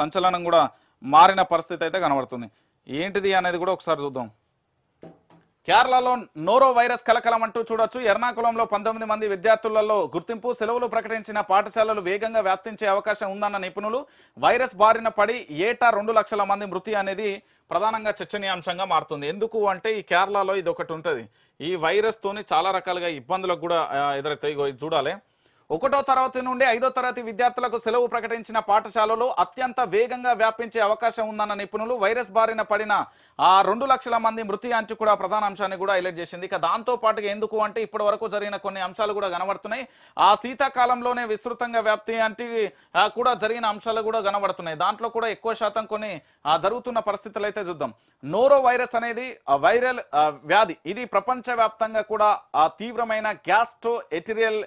సంచలనం కూడా మారిన పరిస్థితి అయితే కనబడుతుంది ఏంటిది అనేది కూడా ఒకసారి చూద్దాం కేరళలో నోరో వైరస్ కలకలం అంటూ చూడొచ్చు ఎర్నాకులంలో పంతొమ్మిది మంది విద్యార్థులలో గుర్తింపు సెలవులు ప్రకటించిన పాఠశాలలు వేగంగా వ్యాప్తించే అవకాశం ఉందన్న నిపుణులు వైరస్ బారిన పడి ఏటా రెండు లక్షల మంది మృతి అనేది ప్రధానంగా చర్చనీయాంశంగా మారుతుంది ఎందుకు అంటే ఈ కేరళలో ఇది ఒకటి ఉంటుంది ఈ తోని చాలా రకాలుగా ఇబ్బందులకు కూడా ఎదురవుతాయి చూడాలి ఒకటో తరగతి నుండి ఐదో తరగతి విద్యార్థులకు సెలవు ప్రకటించిన పాఠశాలలో అత్యంత వేగంగా వ్యాపించే అవకాశం ఉందన్న నిపుణులు వైరస్ బారిన పడిన ఆ రెండు లక్షల మంది మృతి అంచు కూడా ప్రధాన అంశాన్ని కూడా హైలైట్ చేసింది ఇక దాంతో పాటుగా ఎందుకు అంటే ఇప్పటి వరకు జరిగిన కొన్ని అంశాలు కూడా కనబడుతున్నాయి ఆ శీతాకాలంలోనే విస్తృతంగా వ్యాప్తి అంటే కూడా జరిగిన అంశాలు కూడా కనబడుతున్నాయి దాంట్లో కూడా ఎక్కువ శాతం కొన్ని జరుగుతున్న పరిస్థితులు అయితే చూద్దాం నోరో వైరస్ అనేది వైరల్ వ్యాధి ఇది ప్రపంచవ్యాప్తంగా కూడా తీవ్రమైన గ్యాస్ట్రో ఎటిరియల్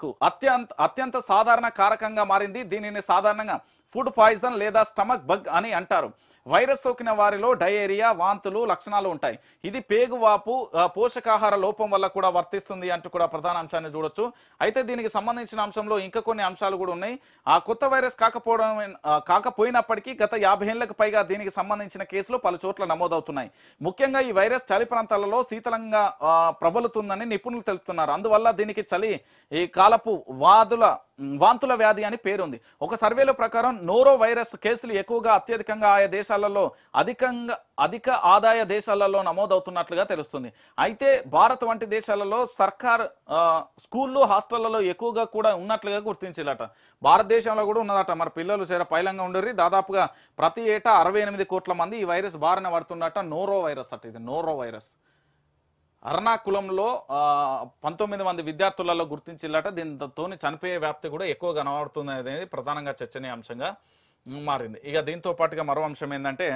కు అత్యంత అత్యంత సాధారణ కారకంగా మారింది దీనిని సాధారణంగా ఫుడ్ పాయిజన్ లేదా స్టమక్ బగ్ అని అంటారు వైరస్ సోకిన వారిలో డయేరియా వాంతులు లక్షణాలు ఉంటాయి ఇది పేగువాపు పోషకాహార లోపం వల్ల కూడా వర్తిస్తుంది అంటూ కూడా ప్రధాన అంశాన్ని చూడొచ్చు అయితే దీనికి సంబంధించిన అంశంలో ఇంకా కొన్ని అంశాలు కూడా ఉన్నాయి ఆ కొత్త వైరస్ కాకపోవడం కాకపోయినప్పటికీ గత యాభై ఏళ్లకు పైగా దీనికి సంబంధించిన కేసులు పలు చోట్ల నమోదవుతున్నాయి ముఖ్యంగా ఈ వైరస్ చలి ప్రాంతాలలో శీతలంగా ప్రబలుతుందని నిపుణులు తెలుపుతున్నారు అందువల్ల దీనికి చలి ఈ కాలపు వాదుల వాంతుల వ్యాధి అని పేరుంది ఒక సర్వేల ప్రకారం నోరో వైరస్ కేసులు ఎక్కువగా అత్యధికంగా ఆయా దేశాల దేశాలలో అధికంగా అధిక ఆదాయ దేశాలలో నమోదవుతున్నట్లుగా తెలుస్తుంది అయితే భారత్ వంటి దేశాలలో సర్కార్ స్కూళ్ళు హాస్టళ్లలో ఎక్కువగా కూడా ఉన్నట్లుగా గుర్తించాలట భారతదేశంలో కూడా ఉన్నదట మరి పిల్లలు చేర పైలంగా ఉండరు దాదాపుగా ప్రతి ఏటా అరవై కోట్ల మంది ఈ వైరస్ బారిన పడుతున్నట నోరో వైరస్ అట ఇది నోరో వైరస్ అర్ణాకులంలో పంతొమ్మిది మంది విద్యార్థులలో గుర్తించిల్లట దీనితోని చనిపోయే వ్యాప్తి కూడా ఎక్కువగా కనబడుతుంది అనేది ప్రధానంగా చర్చనీయాంశంగా మారింది ఇక దీంతో పాటుగా మరో అంశం ఏంటంటే